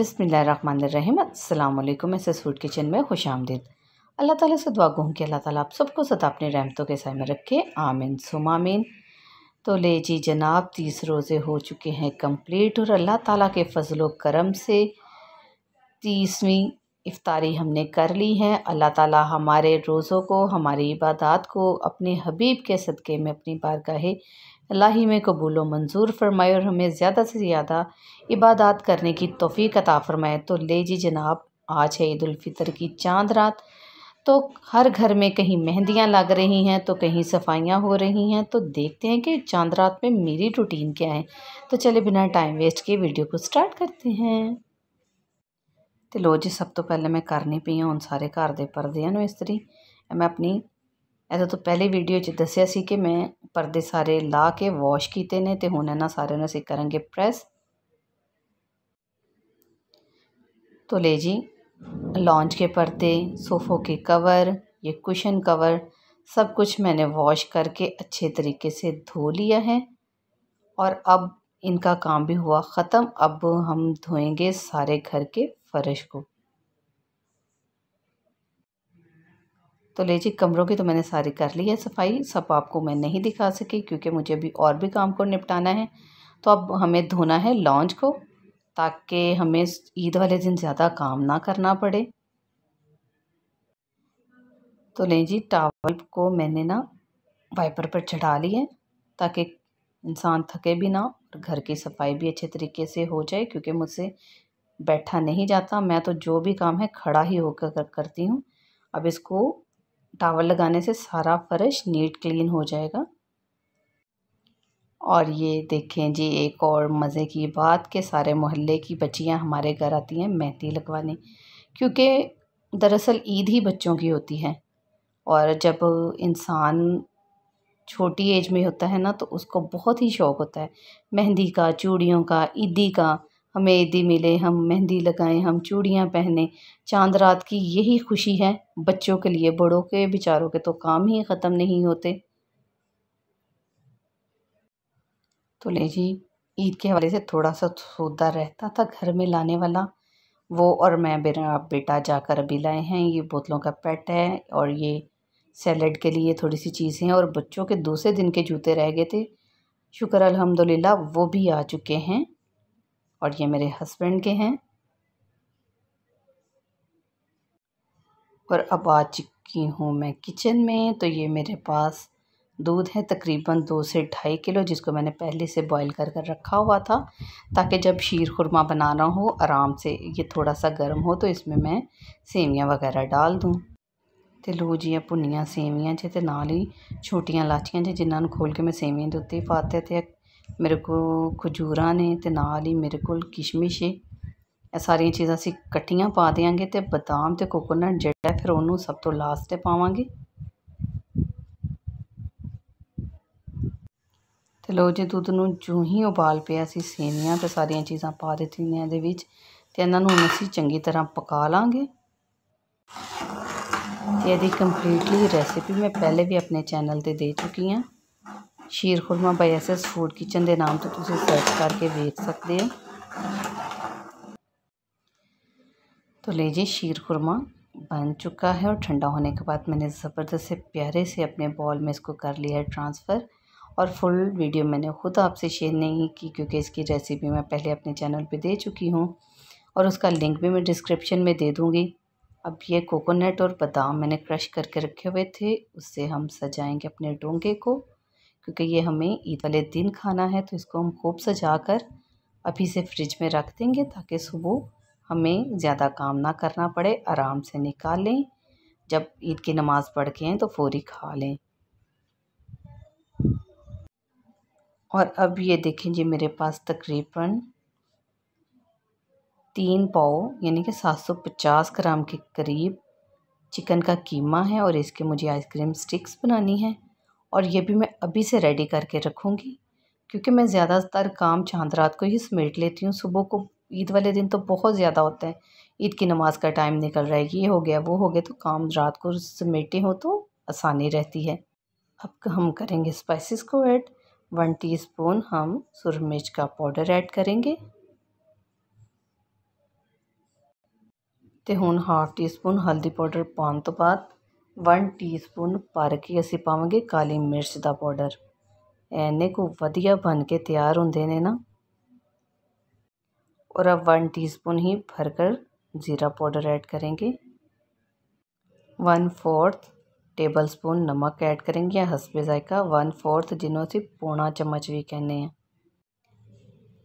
बिसमीम अल्लाम S food kitchen में खुश आमदीद अल्लाह ताला से दुआ गूँ कि अल्लाह ताला आप सबको सदा अपने रहमतों के साय में रखे आमीन सुम आमीन तो ले जी जनाब तीस रोज़े हो चुके हैं कंप्लीट और अल्लाह ताला के फजल करम से तीसवीं इफ़ारी हमने कर ली है अल्लाह ताला हमारे रोज़ों को हमारी इबादत को अपने हबीब के सदक़े में अपनी बारगाह अल्लाह ही में कबूल व मंजूर फरमाए और हमें ज़्यादा से ज़्यादा इबादत करने की तोफ़ी अता फ़रमाए तो ले जी जनाब आज है ईदालफ़ितर की चांद रात तो हर घर में कहीं मेहंदियाँ लग रही हैं तो कहीं सफाइयाँ हो रही हैं तो देखते हैं कि चांद रात में मेरी रूटीन क्या है तो चले बिना टाइम वेस्ट के वीडियो को स्टार्ट करते हैं तो लो जी सब तो पहले मैं करनी पी हूँ उन सारे घर के ਪਰਦਿਆਂ इस तरी मैं अपनी ਇਹਦੇ तो पहले वीडियो दसिया कि मैं ਪਰਦੇ सारे ला के वॉश किए ने तो हूँ इन्होंने सारे ਨੂੰ ਅਸੀਂ करेंगे प्रेस तो ले जी लॉन्च के पर्दे सोफ़ो के कवर ये कुशन कवर सब कुछ मैंने वॉश करके अच्छे तरीके से धो लिया है और अब इनका काम भी हुआ ख़त्म अब हम धोएंगे सारे घर के फ़र्श को तो ले जी कमरों की तो मैंने सारी कर ली है सफाई सब आपको मैं नहीं दिखा सकी क्योंकि मुझे अभी और भी काम को निपटाना है तो अब हमें धोना है लॉन्च को ताकि हमें ईद वाले दिन ज़्यादा काम ना करना पड़े तो ले जी टावल को मैंने ना वाइपर पर चढ़ा ली है ताकि इंसान थके भी ना और घर की सफाई भी अच्छे तरीके से हो जाए क्योंकि मुझसे बैठा नहीं जाता मैं तो जो भी काम है खड़ा ही होकर करती हूँ अब इसको टावल लगाने से सारा फर्श नीट क्लीन हो जाएगा और ये देखें जी एक और मज़े की बात कि सारे मोहल्ले की बच्चियां हमारे घर आती हैं मेहंदी लगवाने क्योंकि दरअसल ईद ही बच्चों की होती है और जब इंसान छोटी एज में होता है ना तो उसको बहुत ही शौक़ होता है मेहंदी का चूड़ियों का ईदी का हमें ईदी मिले हम मेहंदी लगाएं हम चूड़ियाँ पहने चाँद रात की यही खुशी है बच्चों के लिए बड़ों के बेचारों के तो काम ही ख़त्म नहीं होते तो ले जी ईद के हवाले से थोड़ा सा सौदा रहता था घर में लाने वाला वो और मैं मेरा बेटा जाकर अभी लाए हैं ये बोतलों का पेट है और ये सैलड के लिए थोड़ी सी चीज़ें हैं और बच्चों के दूसरे दिन के जूते रह गए थे शुक्र अलहमदिल्ला वो भी आ चुके हैं और ये मेरे हस्बैंड के हैं और अब आ चुकी हूँ मैं किचन में तो ये मेरे पास दूध है तकरीबन दो से ढाई किलो जिसको मैंने पहले से बॉईल कर कर रखा हुआ था ताकि जब शीर खुरमा बनाना हो आराम से ये थोड़ा सा गर्म हो तो इसमें मैं सेवियाँ वगैरह डाल दूँ तो लू जी भुनिया सेवियाँ जे तो ਤੇ ਨਾਲ ਹੀ ਛੋਟੀਆਂ ਲਾਚੀਆਂ ਜੇ ਜਿਨ੍ਹਾਂ ਨੂੰ ਖੋਲ ਕੇ ਮੈਂ ਸੇਵੀਆਂ ਮੇਰੇ ਕੋਲ ਖਜੂਰਾਂ ਨੇ ਅਤੇ ਨਾਲ ਹੀ ਮੇਰੇ ਕੋਲ ਕਿਸ਼ਮਿਸ਼ ਹੈ ਇਹ ਸਾਰੀਆਂ ਚੀਜ਼ਾਂ ਅਸੀਂ ਇਕੱਠੀਆਂ ਪਾ ਦਿਆਂਗੇ ਅਤੇ ਬਦਾਮ ਅਤੇ ਕੋਕੋਨਟ ਜਿਹੜਾ ਫਿਰ ਉਹਨੂੰ ਸਭ ਤੋਂ ਲਾਸਟ 'ਤੇ ਪਾਵਾਂਗੇ ਤੇ ਲੋ ਜੀ ਦੁੱਧ ਨੂੰ ਜੂੰ ਹੀ ਉਬਾਲ ਪਿਆ ਸੀ ਸੇਵੀਆਂ ਤੇ ਸਾਰੀਆਂ ਚੀਜ਼ਾਂ ਪਾ ਦਿੱਤੀਆਂ ਇਹਦੇ ਵਿੱਚ ਤੇ ਇਹਨਾਂ ਨੂੰ ਅਸੀਂ ਚੰਗੀ ਤਰ੍ਹਾਂ ਪਕਾ ਲਾਂਗੇ ਤੇ ਇਹਦੀ ਕੰਪਲੀਟਲੀ ਰੈਸਿਪੀ ਮੈਂ ਪਹਿਲੇ ਵੀ ਆਪਣੇ ਚੈਨਲ ਤੇ ਦੇ ਚੁੱਕੀ ਹਾਂ sheer khurma by S food kitchen ਦੇ ਨਾਮ ਤੋਂ ਤੁਸੀਂ सर्च करके देख सकते हो तो ले जी शीर खुरमा बन चुका है और ठंडा होने के बाद मैंने ज़बरदस्त से प्यारे से अपने बॉल में इसको कर लिया है ट्रांसफ़र और फुल वीडियो मैंने ख़ुद आपसे शेयर नहीं की क्योंकि इसकी रेसिपी मैं पहले अपने चैनल पे दे चुकी हूँ और उसका लिंक भी मैं डिस्क्रिप्शन में दे दूँगी अब ये कोकोनट और बादाम मैंने क्रश करके रखे हुए थे उससे हम सजाएँगे अपने डोंगे को क्योंकि ये हमें ईद वाले दिन खाना है तो इसको हम खूब सजा कर अभी से फ्रिज में रख देंगे ताकि सुबह हमें ज़्यादा काम ना करना पड़े आराम से निकाल लें जब ईद की नमाज़ पढ़ के हैं तो फौरी खा लें और अब ये देखें जी मेरे पास तकरीबन तीन पाव यानी कि 750 ग्राम के करीब चिकन का कीमा है और इसके मुझे आइसक्रीम स्टिक्स बनानी है और ये भी मैं अभी से रेडी करके रखूँगी क्योंकि मैं ज़्यादातर काम चांद रात को ही समेट लेती हूँ सुबह को ईद वाले दिन तो बहुत ज़्यादा होते हैं ईद की नमाज़ का टाइम निकल रहा है ये हो गया वो हो गया तो काम रात को समेटे हो तो आसानी रहती है अब हम करेंगे स्पाइसेस को ऐड वन टीस्पून हम सुर मिर्च का पाउडर ऐड करेंगे तो हूँ हाफ टी स्पून हल्दी पाउडर पान तो बाद वन ਟੀਸਪੂਨ ਭਰ के असं पावे काली मिर्च का पाउडर ਐਨੇ को वजिया बन के तैयार होंगे ने ना और अब वन टीस्पून ही भरकर ज़ीरा पाउडर ऐड करेंगे वन फोर्थ टेबल स्पून नमक ऐड करेंगे या हसबे जायका वन फोर्थ जिन्हों से पौना चम्मच भी कहने हैं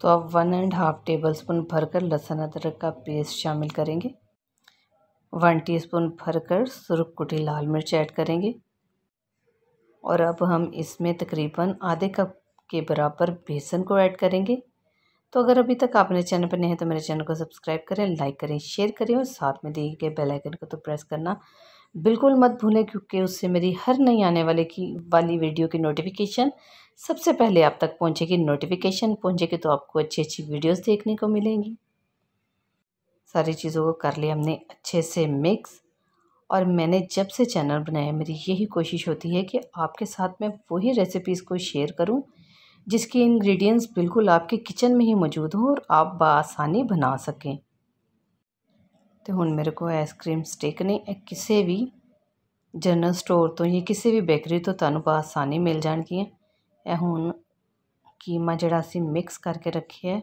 तो अब one and half tablespoon भरकर लहसुन अदरक का पेस्ट शामिल करेंगे वन टीस्पून भरकर सुरखकुटी लाल मिर्च ऐड करेंगे और अब हम इसमें तकरीबन आधे कप के बराबर बेसन को ऐड करेंगे तो अगर अभी तक आप मेरे चैनल पर नहीं है तो मेरे चैनल को सब्सक्राइब करें लाइक करें शेयर करें और साथ में दिए गए बेल आइकन को तो प्रेस करना बिल्कुल मत भूलें क्योंकि उससे मेरी हर नई आने वाले की वाली वीडियो की नोटिफिकेशन सबसे पहले आप तक पहुंचेगी नोटिफिकेशन पहुंचेगी तो आपको अच्छी अच्छी वीडियोस देखने को मिलेंगी सारी चीज़ों को कर लिया हमने अच्छे से मिक्स और मैंने जब से चैनल बनाया मेरी यही कोशिश होती है कि आपके साथ मैं वही रेसिपीज़ को शेयर करूं जिसके इंग्रेडिएंट्स बिल्कुल आपके किचन में ही मौजूद हों और आप बसानी बना सकें तो हूँ मेरे को आइसक्रीम स्टिक ने किसी भी जनरल स्टोर तो या किसी भी बेकरी तो तू ਬਆਸਾਨੀ मिल जाएगी हूँ कीमा जरा मिक्स करके रखी है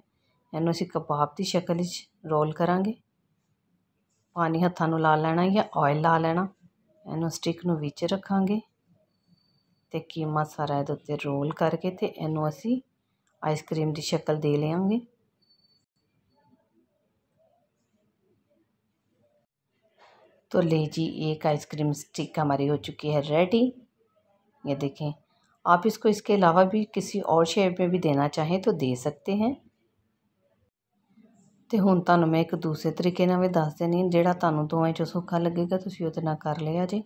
इन असी कबाब की शक्ल रोल करा पानी हाथों में ला लेना या ऑयल ला लेना इन स्टिकू बिच रखा तो कीमा सारा ये रोल करके तो इन असी आइसक्रीम की शक्ल दे लेंगे तो ले जी एक आइसक्रीम स्टिक हमारी हो चुकी है रेडी ये देखें आप इसको इसके अलावा भी किसी और शेप में भी देना चाहें तो दे सकते हैं ਤੇ ਹੁਣ ਤੁਹਾਨੂੰ ਮੈਂ ਇੱਕ ਦੂਸਰੇ ਤਰੀਕੇ ਨਾਲ ਵੀ ਦੱਸ ਦੇਣੀ ਜਿਹੜਾ ਤੁਹਾਨੂੰ ਦੋਵੇਂ ਚੋਂ ਸੁੱਖਾ ਲੱਗੇਗਾ ਤੁਸੀਂ ਉਹਦੇ ਨਾਲ ਕਰ ਲਿਆ ਜੀ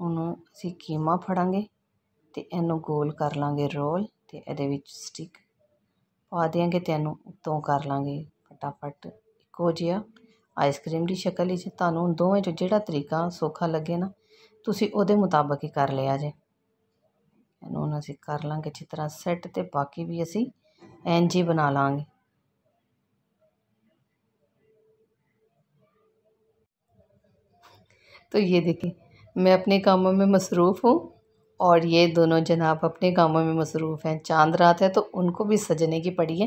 ਉਹਨੂੰ ਅਸੀਂ ਕੀਮਾ ਫੜਾਂਗੇ ਤੇ ਇਹਨੂੰ ਗੋਲ ਕਰ ਲਾਂਗੇ ਰੋਲ ਤੇ ਇਹਦੇ ਵਿੱਚ ਸਟਿਕ ਪਾ ਦਿਆਂਗੇ ਤੇ ਇਹਨੂੰ ਉਤੋਂ ਕਰ ਲਾਂਗੇ ਫਟਾਫਟ ਇੱਕੋ ਜਿਹਾ ਆਈਸਕ੍ਰੀਮ ਦੀ ਸ਼ਕਲ ਜੇ ਤੁਹਾਨੂੰ ਦੋਵੇਂ ਚੋਂ ਜਿਹੜਾ ਤਰੀਕਾ ਸੁੱਖਾ ਲੱਗੇ ਨਾ ਤੁਸੀਂ ਉਹਦੇ ਮੁਤਾਬਕ ਹੀ ਕਰ ਲਿਆ ਜੇ ਇਹਨੂੰ ਅਸੀਂ ਕਰ ਲਾਂਗੇ ਚਿੱਤਰਾ ਤਰ੍ਹਾਂ ਸੈੱਟ ਤੇ ਬਾਕੀ ਵੀ ਅਸੀਂ ਐਨ ਬਣਾ ਲਾਂਗੇ तो ये देखें मैं अपने कामों में मसरूफ़ हूँ और ये दोनों जनाब अपने कामों में मसरूफ़ हैं चांद रात है तो उनको भी सजने की पड़ी है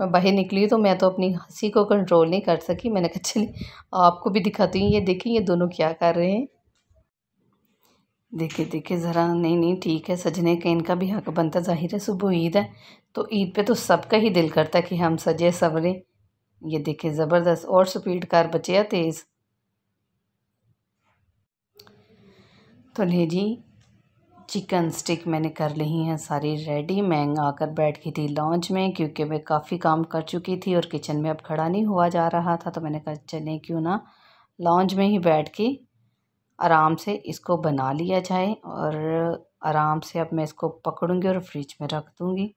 मैं बाहर निकली तो मैं तो अपनी हंसी को कंट्रोल नहीं कर सकी मैंने कहा चलिए आपको भी दिखाती हूँ ये देखें ये दोनों क्या कर रहे हैं देखिए देखिए ज़रा नहीं नहीं ठीक है सजने का इनका भी हक बनता ज़ाहिर है सुबह ईद है तो ईद पे तो सबका ही दिल करता है कि हम सजे सवरें ये देखिए ज़बरदस्त और स्पीड कार बचे तेज़ तो ले जी चिकन स्टिक मैंने कर ली हैं सारी रेडी मैं आकर बैठ गई थी लॉन्च में क्योंकि मैं काफ़ी काम कर चुकी थी और किचन में अब खड़ा नहीं हुआ जा रहा था तो मैंने कहा चले क्यों ना लॉन्च में ही बैठ के आराम से इसको बना लिया जाए और आराम से अब मैं इसको पकड़ूंगी और फ्रिज में रख दूँगी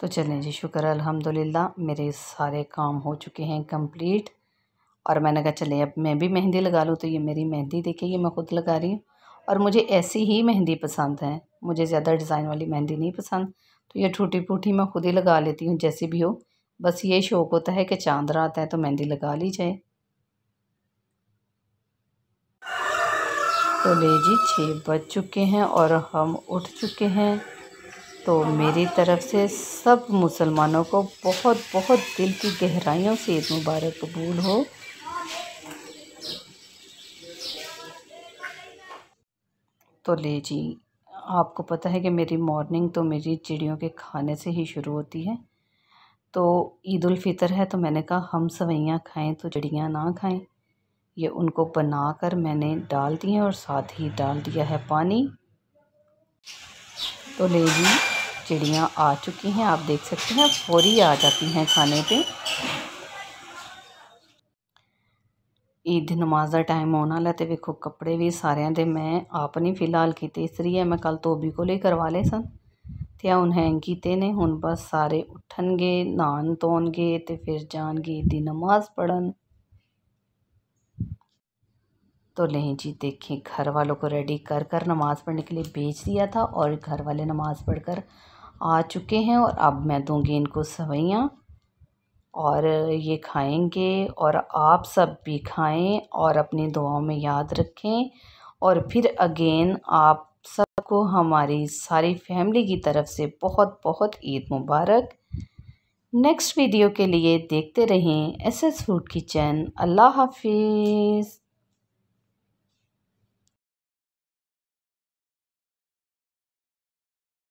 तो चलें जी शुक्र अलहमदिल्ला मेरे सारे काम हो चुके हैं कम्प्लीट और मैंने कहा चले अब मैं भी मेहंदी लगा लूँ तो ये मेरी मेहंदी देखिए ये मैं खुद लगा रही हूँ और मुझे ऐसी ही मेहंदी पसंद है मुझे ज़्यादा डिज़ाइन वाली मेहंदी नहीं पसंद तो ये टूटी फूटी मैं खुद ही लगा लेती हूँ जैसी भी हो बस ये शौक़ होता है कि चांद रात है तो मेहंदी लगा ली जाए तो ले जी छः बज चुके हैं और हम उठ चुके हैं तो मेरी तरफ़ से सब मुसलमानों को बहुत बहुत दिल की गहराइयों से ईद मुबारक कबूल हो तो ले जी आपको पता है कि मेरी मॉर्निंग तो मेरी चिड़ियों के खाने से ही शुरू होती है तो ईदालफ़ितर है तो मैंने कहा हम सवैयाँ खाएं तो चिड़ियाँ ना खाएं ये उनको बना कर मैंने डाल दिए और साथ ही डाल दिया है पानी तो ले जी चिड़ियाँ आ चुकी हैं आप देख सकते हैं फौरी आ जाती हैं खाने पे ईद नमाज का टाइम आने वाला है तो वेखो कपड़े भी सारे के मैं आप नहीं फिलहाल किए इस है मैं कल धोबी तो को ही करवा ले सन तो हूँ हैंग किए ने हूँ बस सारे उठन गए नहान धोन गए तो फिर जान गए ईद की नमाज़ पढ़न तो नहीं जी देखें घर वालों को रेडी कर कर नमाज़ पढ़ने के लिए बेच दिया था और घर वाले नमाज़ पढ़कर आ चुके हैं और अब मैं दूंगी इनको सवैयाँ और ये खाएंगे और आप सब भी खाएं और अपनी दुआओं में याद रखें और फिर अगेन आप सबको हमारी सारी फैमिली की तरफ से बहुत बहुत ईद मुबारक नेक्स्ट वीडियो के लिए देखते रहें एस एस फूड किचन अल्लाह हाफिज़